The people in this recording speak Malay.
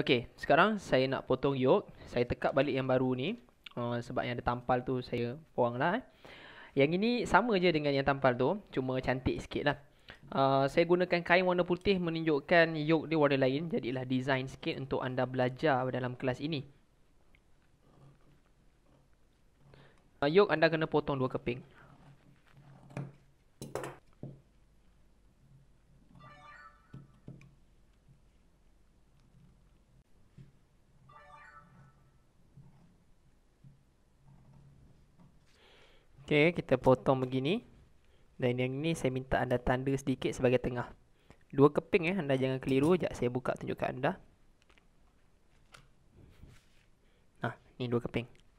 Okey, sekarang saya nak potong yoke. Saya tekap balik yang baru ni. Uh, sebab yang ada tampal tu saya buang lah. Eh. Yang ini sama je dengan yang tampal tu. Cuma cantik sikit lah. Uh, saya gunakan kain warna putih menunjukkan yoke dia warna lain. Jadilah design sikit untuk anda belajar dalam kelas ini. Uh, yoke anda kena potong dua keping. Okey, kita potong begini. Dan yang ini saya minta anda tanda sedikit sebagai tengah. Dua keping eh, anda jangan keliru. Sekejap saya buka tunjukkan anda. Nah, ni dua keping.